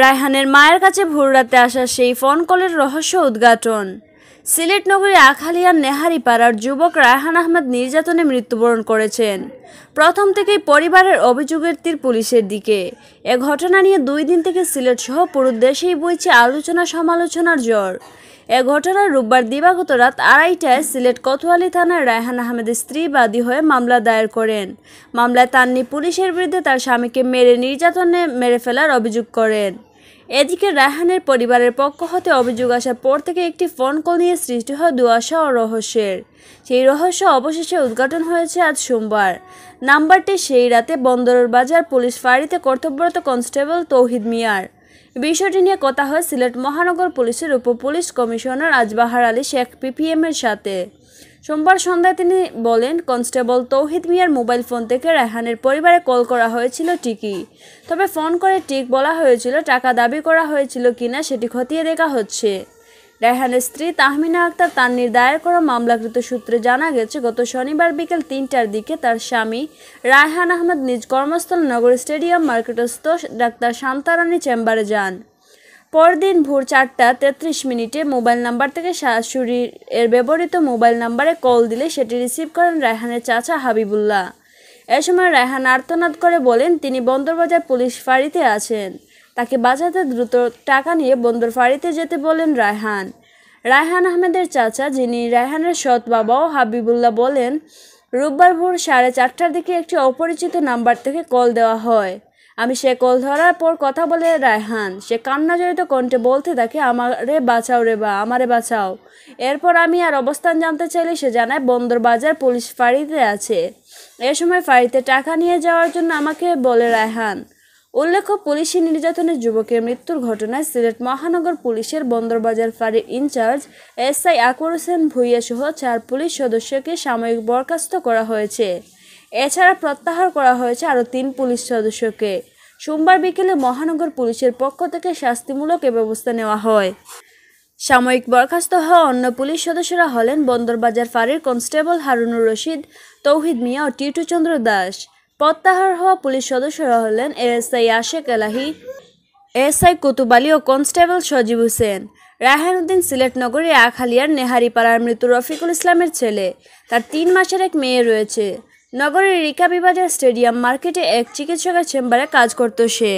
রায়হানের মায়ের কাছে ভোররাতে আসা সেই ফোন কলের রহস্য উদ্ঘাটন সিলেট নগরী আখালিয়ার পাড়ার যুবক রায়হান আহমেদ নির্যাতনে মৃত্যুবরণ করেছেন প্রথম থেকেই পরিবারের অভিযোগের তীর পুলিশের দিকে এ ঘটনা নিয়ে দুই দিন থেকে সিলেট সহ পুরো দেশেই বইছে আলোচনা সমালোচনার জ্বর এ ঘটনার রোববার দিবাগত রাত আড়াইটায় সিলেট কোতোয়ালি থানার রায়হান আহমেদের স্ত্রী বাদী হয়ে মামলা দায়ের করেন মামলায় তান্নি পুলিশের বিরুদ্ধে তার স্বামীকে মেরে নির্যাতনে মেরে ফেলার অভিযোগ করেন এদিকে রায়হানের পরিবারের পক্ষ হতে অভিযোগ আসার পর থেকে একটি ফোন কল নিয়ে সৃষ্টি হয় দুয়াশা ও রহস্যের সেই রহস্য অবশেষে উদ্ঘাটন হয়েছে আজ সোমবার নাম্বারটি সেই রাতে বন্দরের বাজার পুলিশ ফাঁড়িতে কর্তব্যরত কনস্টেবল তৌহিদ মিয়ার বিষয়টি নিয়ে কথা হয় সিলেট মহানগর পুলিশের উপ police commissioner Azbahar Ali Sheikh PPM এর সাথে সোমবার সন্ধ্যায় তিনি বলেন কনস্টেবল তৌহিদ মিয়ার মোবাইল ফোন থেকে রেহানের পরিবারে কল করা হয়েছিল টিকি তবে ফোন করে টিক বলা হয়েছিল টাকা দাবি করা হয়েছিল কিনা সেটি খতিয়ে দেখা হচ্ছে রায়হানের স্ত্রী তাহমিনা আক্তার তান্নির দায়ের করা মামলাকৃত সূত্রে জানা গেছে গত শনিবার বিকেল তিনটার দিকে তার স্বামী রায়হান আহমেদ নিজ কর্মস্থল নগর স্টেডিয়াম মার্কেটস্থ ডাক্তার শান্তারানী চেম্বারে যান পরদিন ভোর চারটা তেত্রিশ মিনিটে মোবাইল নাম্বার থেকে শাশুড়ির এর ব্যবহৃত মোবাইল নাম্বারে কল দিলে সেটি রিসিভ করেন রায়হানের চাচা হাবিবুল্লাহ এ সময় রায়হান আর্তনাদ করে বলেন তিনি বন্দরবাজার পুলিশ ফাঁড়িতে আছেন তাকে বাঁচাতে দ্রুত টাকা নিয়ে বন্দর ফাঁড়িতে যেতে বলেন রায়হান রায়হান আহমেদের চাচা যিনি রায়হানের সৎ বাবা ও হাবিবুল্লাহ বলেন রোববার ভোর সাড়ে চারটার দিকে একটি অপরিচিত নাম্বার থেকে কল দেওয়া হয় আমি সে কল ধরার পর কথা বলে রায়হান সে কান্নাজড়িত কণ্ঠে বলতে থাকে আমারে বাঁচাও রে বা আমারে বাঁচাও এরপর আমি আর অবস্থান জানতে চাইলে সে জানায় বন্দর বাজার পুলিশ ফাঁড়িতে আছে এ সময় ফাঁড়িতে টাকা নিয়ে যাওয়ার জন্য আমাকে বলে রায়হান উল্লেখ্য পুলিশি নির্যাতনে যুবকের মৃত্যুর ঘটনায় সিলেট মহানগর পুলিশের বন্দরবাজার ফাঁড়ির ইনচার্জ এসআই আকবর হোসেন ভুইয়া সহ চার পুলিশ সদস্যকে সাময়িক বরখাস্ত করা হয়েছে এছাড়া প্রত্যাহার করা হয়েছে আরও তিন পুলিশ সদস্যকে সোমবার বিকেলে মহানগর পুলিশের পক্ষ থেকে শাস্তিমূলক এ ব্যবস্থা নেওয়া হয় সাময়িক বরখাস্ত হওয়া অন্য পুলিশ সদস্যরা হলেন বন্দরবাজার ফাঁড়ির কনস্টেবল হারুনুর রশিদ তৌহিদ মিয়া ও টিটু চন্দ্র দাস প্রত্যাহার হওয়া পুলিশ সদস্যরা হলেন এএসআই আশেক এলাহি এএসআই কুতুব আলী ও কনস্টেবল সজীব হোসেন উদ্দিন সিলেট নগরীর আখালিয়ার নেহারিপাড়ার মৃত্যু রফিকুল ইসলামের ছেলে তার তিন মাসের এক মেয়ে রয়েছে নগরের রিকাবিবাজার স্টেডিয়াম মার্কেটে এক চিকিৎসকের চেম্বারে কাজ করত সে